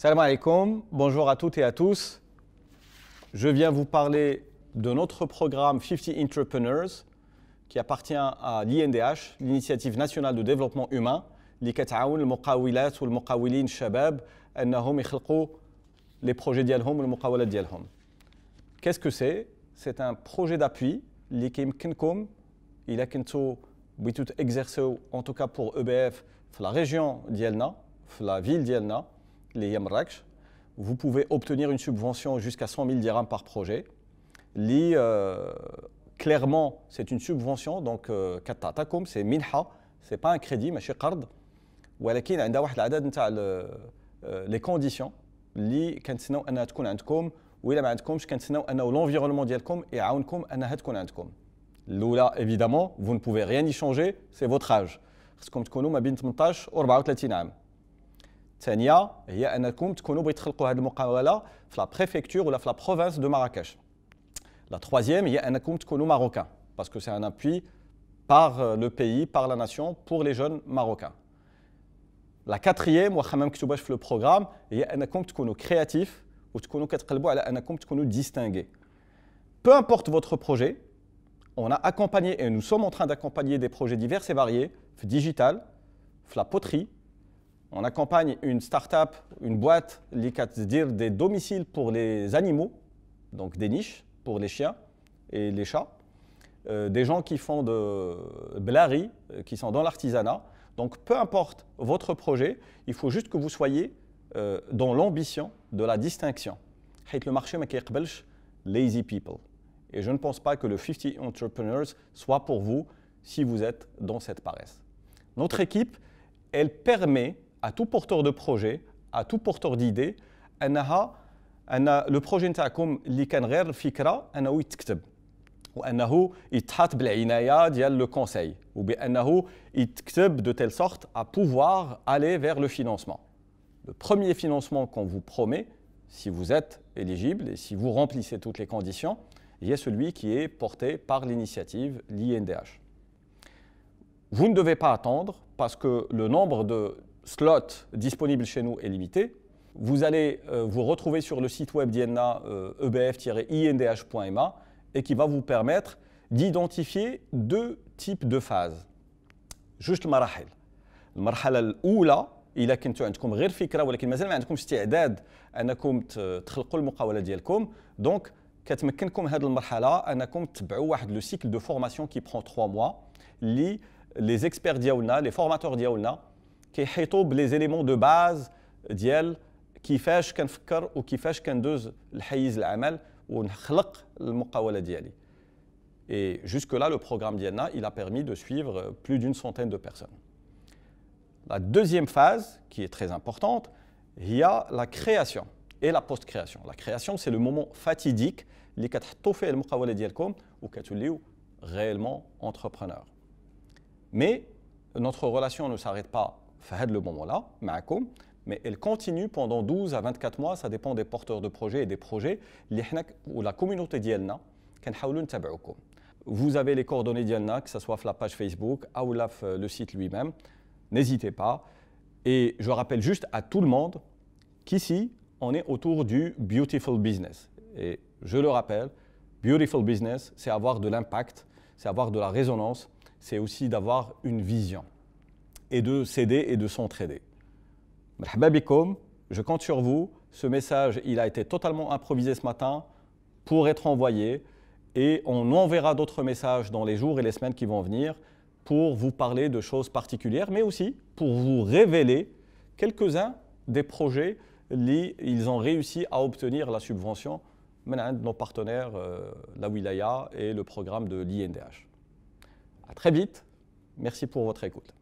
Salam alaikum, bonjour à toutes et à tous. Je viens vous parler de notre programme 50 Entrepreneurs qui appartient à l'INDH, l'Initiative nationale de développement humain, اللي le المقاولات ou le انهم يخلقوا les projets le والمقاولات ديالهم. Qu'est-ce que c'est C'est un projet d'appui اللي il a كنتو tout exercé, en tout cas pour EBF dans la région ديالنا في la ville ديالنا vous pouvez obtenir une subvention jusqu'à 100 000 dirhams par projet. Euh, clairement, c'est une subvention, donc euh, c'est minha, ce n'est pas un crédit, mais c'est une arde. Mais il y a des conditions qui sont les conditions qui sont les conditions qui sont les conditions qui sont les conditions qui sont les environnements et qui sont les conditions qui sont les conditions. Ce qui est évidemment, vous ne pouvez rien y changer, c'est votre âge. Comme vous le savez, je suis en train c'est-à-dire il y a un compte que nous britchelqu'au hasard de la compétition ou la préfecture ou la province de Marrakech. La troisième il y a un compte que nous marocains parce que c'est un appui par euh, le pays par la nation pour les jeunes marocains. La quatrième moi je ne sais même pas le programme il y a un compte que nous créatifs ou que nous très beau il y a un compte que nous distingués. Peu importe votre projet, on a accompagné et nous sommes en train d'accompagner des projets divers et variés, le digital, la poterie on accompagne une start-up, une boîte, dire des domiciles pour les animaux, donc des niches pour les chiens et les chats, euh, des gens qui font de blari, euh, qui sont dans l'artisanat. Donc peu importe votre projet, il faut juste que vous soyez euh, dans l'ambition de la distinction. Le marché ne lazy people. Et je ne pense pas que le 50 Entrepreneurs soit pour vous si vous êtes dans cette paresse. Notre équipe, elle permet à tout porteur de projet à tout porteur d'idée انها ان لو fikra n'a اللي كان Ou فكره انه يتكتب naya dial le conseil لو كونساي وبانه يتكتب de telle sorte à pouvoir aller vers le financement le premier financement qu'on vous promet si vous êtes éligible et si vous remplissez toutes les conditions il y celui qui est porté par l'initiative l'INDH vous ne devez pas attendre parce que le nombre de slot disponible chez nous est limité. Vous allez euh, vous retrouver sur le site web d'INA ebf-indh.ma euh, e et qui va vous permettre d'identifier deux types de phases. Juste le marahel. Le marahel l'oula, il a kintu antkoum ghir fikra, ou lakin mazal ma antkoum sti'adad anakoum tkhilkou l'mukawala dielkoum. Donc, katmakinkoum hadl le marahel le cycle de formation qui prend trois mois. Li, les experts diaoulna, les formateurs كيحيطوا بلي زيليمون دو باز ديال كيفاش كنفكر وكيفاش كندوز العمل ونخلق المقاوله ديالي Et jusque-là, le programme d'IANA, il a permis de suivre plus d'une centaine de personnes. La deuxième phase, qui est très importante, il y a la création et la post-création. La création, c'est le moment fatidique, les tofes le ou réellement entrepreneur. Mais notre relation ne s'arrête pas le le moment là, معكم mais elle continue pendant 12 à 24 mois ça dépend des porteurs de projets et des projets ou la communauté ديالنا vous avez les coordonnées d'Yelna, que ce soit la page Facebook ou la, euh, le site lui-même n'hésitez pas et je rappelle juste à tout le monde qu'ici on est autour du beautiful business et je le rappelle beautiful business c'est avoir de l'impact c'est avoir de la résonance c'est aussi d'avoir une vision et de s'aider et de s'entraider. Je compte sur vous. Ce message, il a été totalement improvisé ce matin pour être envoyé et on enverra d'autres messages dans les jours et les semaines qui vont venir pour vous parler de choses particulières, mais aussi pour vous révéler quelques-uns des projets ils ont réussi à obtenir la subvention de nos partenaires, euh, la Wilaya et le programme de l'INDH. À très vite. Merci pour votre écoute.